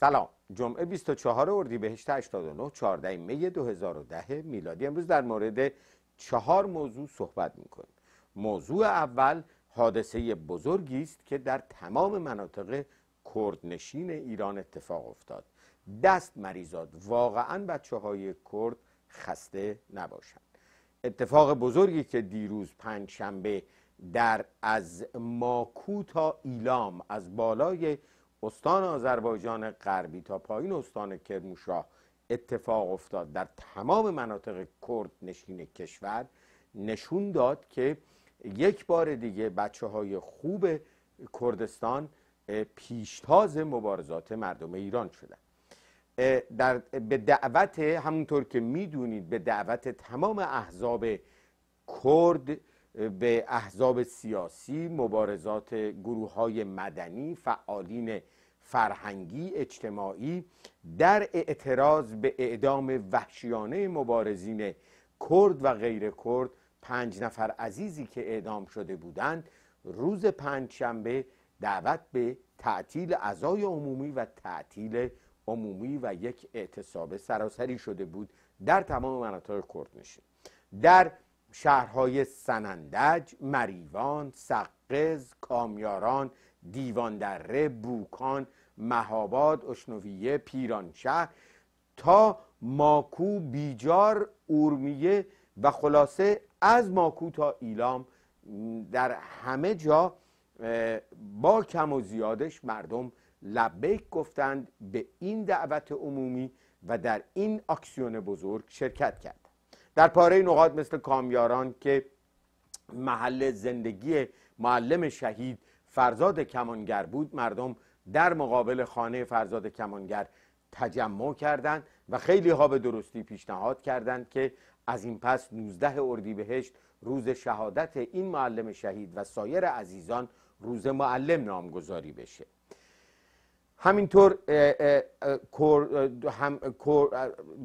سلام جمعه 24 اردیبهشت 89 14 می 2010 میلادی امروز در مورد چهار موضوع صحبت میکنیم موضوع اول حادثه بزرگی است که در تمام مناطق کردنشین ایران اتفاق افتاد دست مریضات واقعا بچه های کرد خسته نباشند اتفاق بزرگی که دیروز پنج شنبه در از ماکو تا ایلام از بالای استان آذربایجان غربی تا پایین استان کرموشاه اتفاق افتاد در تمام مناطق کرد نشین کشور نشون داد که یک بار دیگه بچه های خوب کردستان پیشتاز مبارزات مردم ایران شدن در به دعوت همونطور که میدونید به دعوت تمام احزاب کرد به احزاب سیاسی مبارزات گروه های مدنی فعالین فرهنگی اجتماعی در اعتراض به اعدام وحشیانه مبارزین کرد و غیر کرد پنج نفر عزیزی که اعدام شده بودند روز پنجشنبه دعوت به تعطیل عزای عمومی و تعطیل عمومی و یک اعتصاب سراسری شده بود در تمام مناطق کرد نشین در شهرهای سنندج مریوان سقز کامیاران دیواندره بوکان مهاباد اشنویه پیرانشهر تا ماکو بیجار اورمیه و خلاصه از ماکو تا ایلام در همه جا با کم و زیادش مردم لبیک گفتند به این دعوت عمومی و در این اکسیون بزرگ شرکت کرد در پاره نقاط مثل کامیاران که محل زندگی معلم شهید فرزاد کمانگر بود مردم در مقابل خانه فرزاد کمانگر تجمع کردند و خیلی ها به درستی پیشنهاد کردند که از این پس 19 اردیبهشت روز شهادت این معلم شهید و سایر عزیزان روز معلم نامگذاری بشه همینطور هم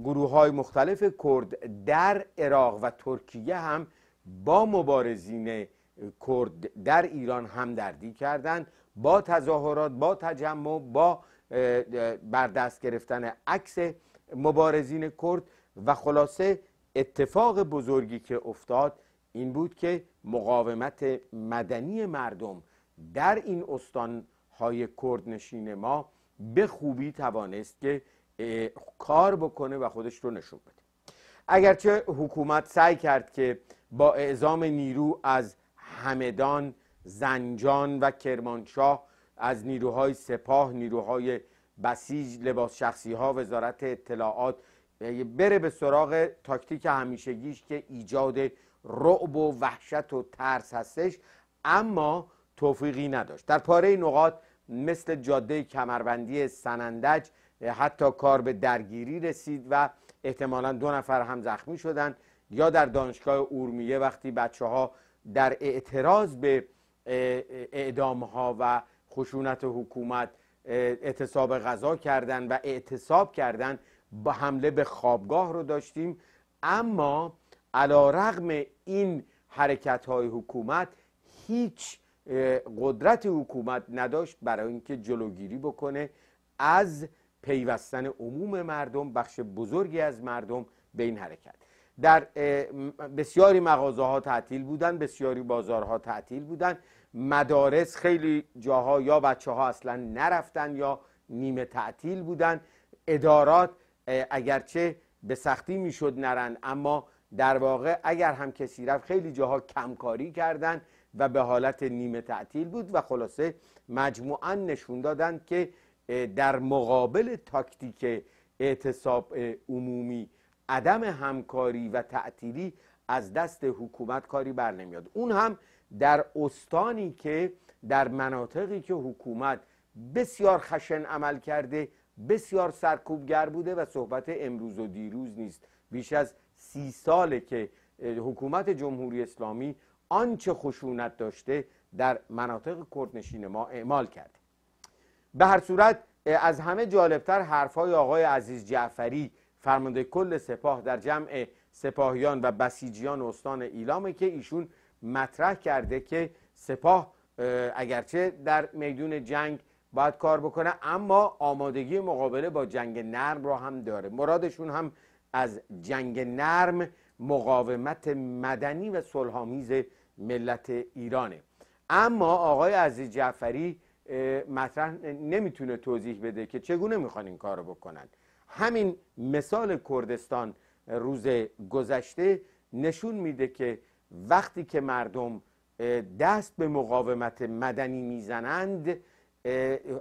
گروه های مختلف کرد در عراق و ترکیه هم با مبارزین کرد در ایران هم دردی کردند با تظاهرات با تجمع با بردست گرفتن عکس مبارزین کرد و خلاصه اتفاق بزرگی که افتاد این بود که مقاومت مدنی مردم در این استان های کردنشین ما به خوبی توانست که کار بکنه و خودش رو نشون بده اگرچه حکومت سعی کرد که با اعزام نیرو از همدان زنجان و کرمانشاه از نیروهای سپاه نیروهای بسیج لباس شخصی ها وزارت اطلاعات بره به سراغ تاکتیک همیشگیش که ایجاد رعب و وحشت و ترس هستش اما توفیقی نداشت در پاره نقاط مثل جاده کمربندی سنندج حتی کار به درگیری رسید و احتمالا دو نفر هم زخمی شدند یا در دانشگاه اورمیه وقتی بچه ها در اعتراض به اعدام ها و خشونت حکومت اعتصاب غذا کردند و اعتصاب کردند با حمله به خوابگاه رو داشتیم اما علا رغم این حرکت های حکومت هیچ قدرت حکومت نداشت برای اینکه جلوگیری بکنه از پیوستن عموم مردم بخش بزرگی از مردم به این حرکت در بسیاری مغازه ها تعطیل بودن بسیاری بازارها تعطیل بودن مدارس خیلی جاها یا بچه ها اصلا نرفتن یا نیمه تعطیل بودن ادارات اگرچه به سختی میشد نرن اما در واقع اگر هم کسی رفت خیلی جاها کمکاری کردند و به حالت نیمه تعطیل بود و خلاصه مجموعا نشون دادند که در مقابل تاکتیک اعتصاب عمومی عدم همکاری و تعطیلی از دست حکومت کاری بر نمیاد اون هم در استانی که در مناطقی که حکومت بسیار خشن عمل کرده بسیار سرکوبگر بوده و صحبت امروز و دیروز نیست بیش از سی ساله که حکومت جمهوری اسلامی آنچه خشونت داشته در مناطق کردنشین ما اعمال کرده به هر صورت از همه جالبتر حرفهای آقای عزیز جعفری فرمانده کل سپاه در جمع سپاهیان و بسیجیان استان ایلامه که ایشون مطرح کرده که سپاه اگرچه در میدون جنگ باید کار بکنه اما آمادگی مقابله با جنگ نرم را هم داره مرادشون هم از جنگ نرم مقاومت مدنی و صلحآمیز ملت ایرانه اما آقای عزیز جعفری مطرح نمیتونه توضیح بده که چگونه میخوان این کار بکنن همین مثال کردستان روز گذشته نشون میده که وقتی که مردم دست به مقاومت مدنی میزنند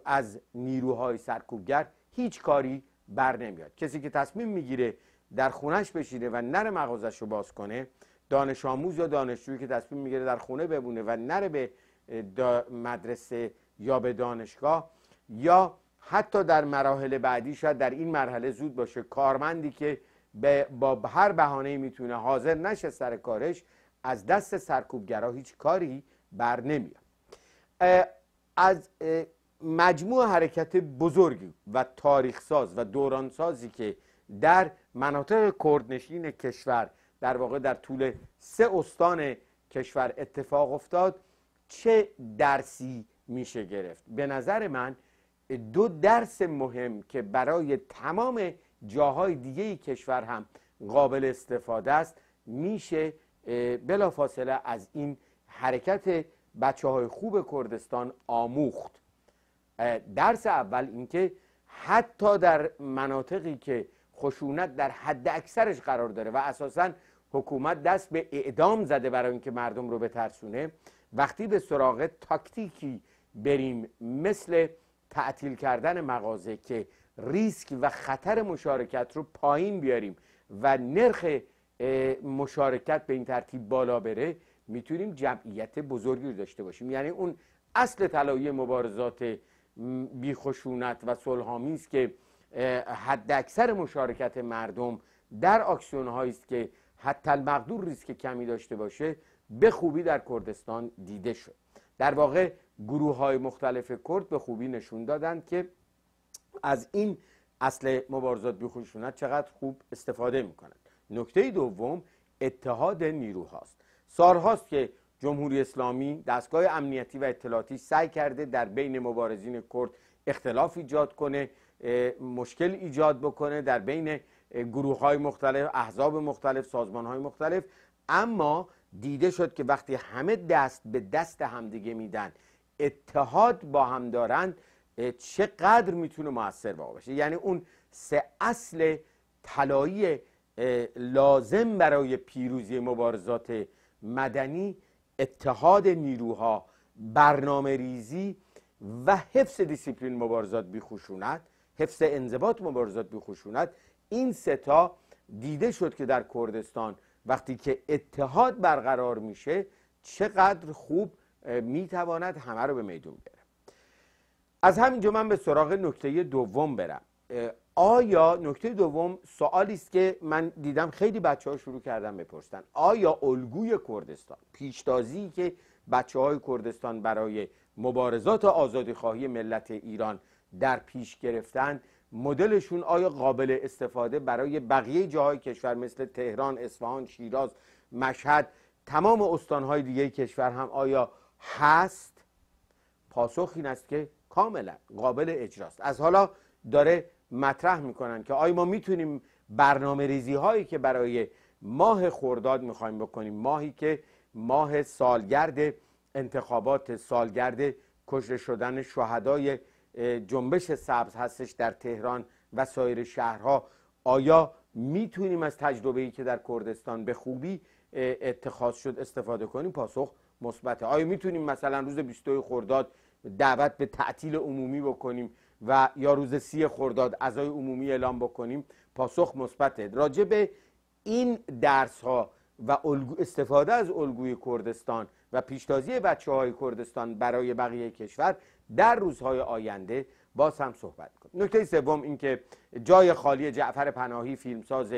از نیروهای سرکوبگر هیچ کاری بر نمیاد کسی که تصمیم میگیره در خونش بشینه و نر مغازش رو باز کنه دانش آموز یا دانشجویی که تصمیم میگیره در خونه بمونه و نره به مدرسه یا به دانشگاه یا حتی در مراحل بعدی شاید در این مرحله زود باشه کارمندی که با هر بهانه میتونه حاضر نشه سر کارش از دست سرکوبگرا هیچ کاری بر نمیاد از مجموع حرکت بزرگی و تاریخ ساز و دورانسازی که در مناطق کردنشین کشور در واقع در طول سه استان کشور اتفاق افتاد چه درسی میشه گرفت به نظر من دو درس مهم که برای تمام جاهای دیگه کشور هم قابل استفاده است میشه بلافاصله از این حرکت بچه های خوب کردستان آموخت درس اول اینکه حتی در مناطقی که خشونت در حد اکثرش قرار داره و اساساً حکومت دست به اعدام زده برای اینکه مردم رو بترسونه وقتی به سراغ تاکتیکی بریم مثل تعطیل کردن مغازه که ریسک و خطر مشارکت رو پایین بیاریم و نرخ مشارکت به این ترتیب بالا بره میتونیم جمعیت بزرگی رو داشته باشیم یعنی اون اصل طلایی مبارزات بیخشونت و صلحآمیز که حد اکثر مشارکت مردم در آکسیون است که حتی المقدور ریسک کمی داشته باشه به خوبی در کردستان دیده شد در واقع گروه های مختلف کرد به خوبی نشون دادند که از این اصل مبارزات بی چقدر خوب استفاده میکنند نکته دوم اتحاد نیروهاست سارهاست که جمهوری اسلامی دستگاه امنیتی و اطلاعاتی سعی کرده در بین مبارزین کرد اختلاف ایجاد کنه مشکل ایجاد بکنه در بین گروه های مختلف احزاب مختلف سازمان های مختلف اما دیده شد که وقتی همه دست به دست همدیگه میدن اتحاد با هم دارن چقدر میتونه موثر واقع باشه یعنی اون سه اصل طلایی لازم برای پیروزی مبارزات مدنی اتحاد نیروها برنامه ریزی و حفظ دیسیپلین مبارزات بی حفظ انضباط مبارزات بی این ستا دیده شد که در کردستان وقتی که اتحاد برقرار میشه چقدر خوب میتواند همه رو به میدون بره از همینجا من به سراغ نکته دوم برم آیا نکته دوم سوالی است که من دیدم خیلی بچه ها شروع کردن بپرسن آیا الگوی کردستان پیشتازی که بچه های کردستان برای مبارزات آزادی خواهی ملت ایران در پیش گرفتن مدلشون آیا قابل استفاده برای بقیه جاهای کشور مثل تهران، اصفهان، شیراز، مشهد تمام استانهای دیگه کشور هم آیا هست پاسخ این است که کاملا قابل اجراست از حالا داره مطرح میکنن که آیا ما میتونیم برنامه ریزی هایی که برای ماه خورداد میخوایم بکنیم ماهی که ماه سالگرد انتخابات سالگرد کشته شدن شهدای جنبش سبز هستش در تهران و سایر شهرها آیا میتونیم از تجربه‌ای که در کردستان به خوبی اتخاذ شد استفاده کنیم پاسخ مثبته آیا میتونیم مثلا روز 22 خرداد دعوت به تعطیل عمومی بکنیم و یا روز سی خرداد ازای عمومی اعلام بکنیم پاسخ مثبته راجع به این درس ها و استفاده از الگوی کردستان و پیشتازی بچه های کردستان برای بقیه کشور در روزهای آینده باز هم صحبت کنیم نکته سوم اینکه جای خالی جعفر پناهی فیلمساز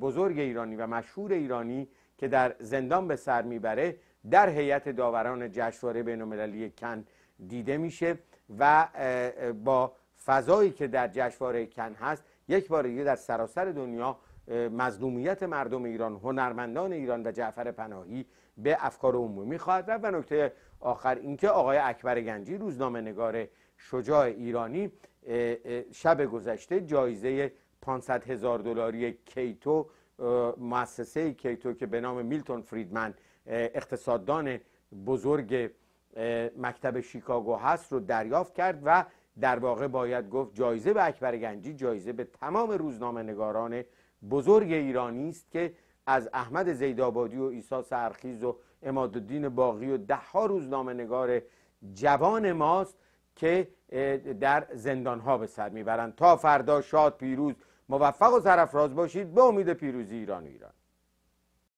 بزرگ ایرانی و مشهور ایرانی که در زندان به سر میبره در هیئت داوران جشنواره بینالمللی کن دیده میشه و با فضایی که در جشنواره کن هست یک بار دیگه در سراسر دنیا مظلومیت مردم ایران هنرمندان ایران و جعفر پناهی به افکار عمومی خواهد رفت و نکته آخر اینکه آقای اکبر گنجی روزنامه نگار شجاع ایرانی شب گذشته جایزه 500 هزار دلاری کیتو مؤسسه کیتو که به نام میلتون فریدمن اقتصاددان بزرگ مکتب شیکاگو هست رو دریافت کرد و در واقع باید گفت جایزه به اکبر گنجی جایزه به تمام روزنامه نگاران بزرگ ایرانی است که از احمد زیدابادی و عیسی سرخیز و امادالدین باقی و ده ها روزنامه جوان ماست که در زندان ها به سر میبرند تا فردا شاد پیروز موفق و سرفراز باشید به امید پیروزی ایران و ایران